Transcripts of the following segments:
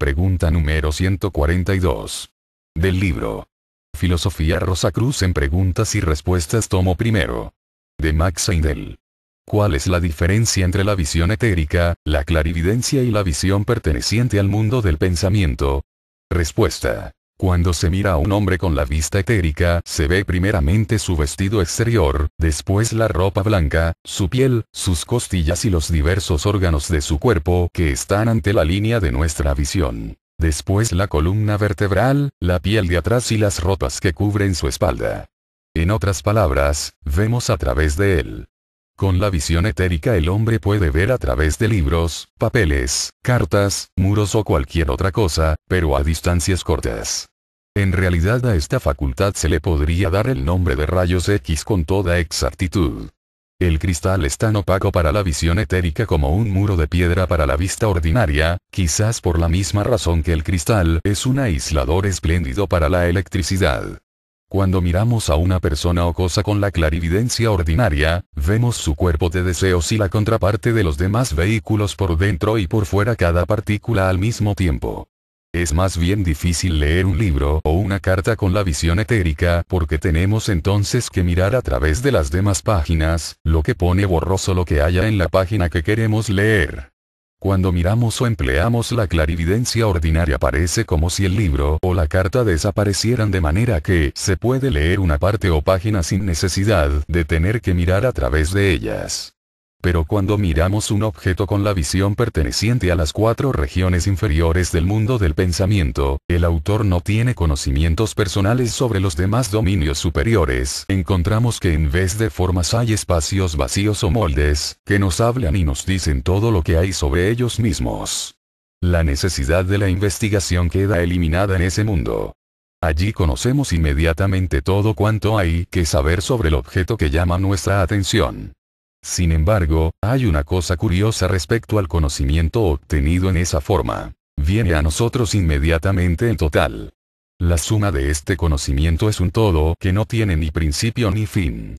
Pregunta número 142. Del libro. Filosofía Rosacruz en preguntas y respuestas tomo primero. De Max Heindel. ¿Cuál es la diferencia entre la visión etérica, la clarividencia y la visión perteneciente al mundo del pensamiento? Respuesta. Cuando se mira a un hombre con la vista etérica, se ve primeramente su vestido exterior, después la ropa blanca, su piel, sus costillas y los diversos órganos de su cuerpo que están ante la línea de nuestra visión. Después la columna vertebral, la piel de atrás y las ropas que cubren su espalda. En otras palabras, vemos a través de él. Con la visión etérica el hombre puede ver a través de libros, papeles, cartas, muros o cualquier otra cosa, pero a distancias cortas. En realidad a esta facultad se le podría dar el nombre de rayos X con toda exactitud. El cristal es tan opaco para la visión etérica como un muro de piedra para la vista ordinaria, quizás por la misma razón que el cristal es un aislador espléndido para la electricidad. Cuando miramos a una persona o cosa con la clarividencia ordinaria, vemos su cuerpo de deseos y la contraparte de los demás vehículos por dentro y por fuera cada partícula al mismo tiempo. Es más bien difícil leer un libro o una carta con la visión etérica porque tenemos entonces que mirar a través de las demás páginas, lo que pone borroso lo que haya en la página que queremos leer. Cuando miramos o empleamos la clarividencia ordinaria parece como si el libro o la carta desaparecieran de manera que se puede leer una parte o página sin necesidad de tener que mirar a través de ellas. Pero cuando miramos un objeto con la visión perteneciente a las cuatro regiones inferiores del mundo del pensamiento, el autor no tiene conocimientos personales sobre los demás dominios superiores. Encontramos que en vez de formas hay espacios vacíos o moldes, que nos hablan y nos dicen todo lo que hay sobre ellos mismos. La necesidad de la investigación queda eliminada en ese mundo. Allí conocemos inmediatamente todo cuanto hay que saber sobre el objeto que llama nuestra atención. Sin embargo, hay una cosa curiosa respecto al conocimiento obtenido en esa forma. Viene a nosotros inmediatamente en total. La suma de este conocimiento es un todo que no tiene ni principio ni fin.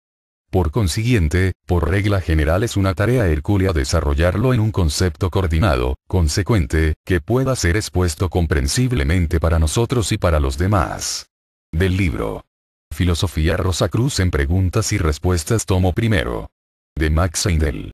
Por consiguiente, por regla general es una tarea hercúlea desarrollarlo en un concepto coordinado, consecuente, que pueda ser expuesto comprensiblemente para nosotros y para los demás. Del libro. Filosofía Rosa Cruz en preguntas y respuestas tomo primero de Max Seidel.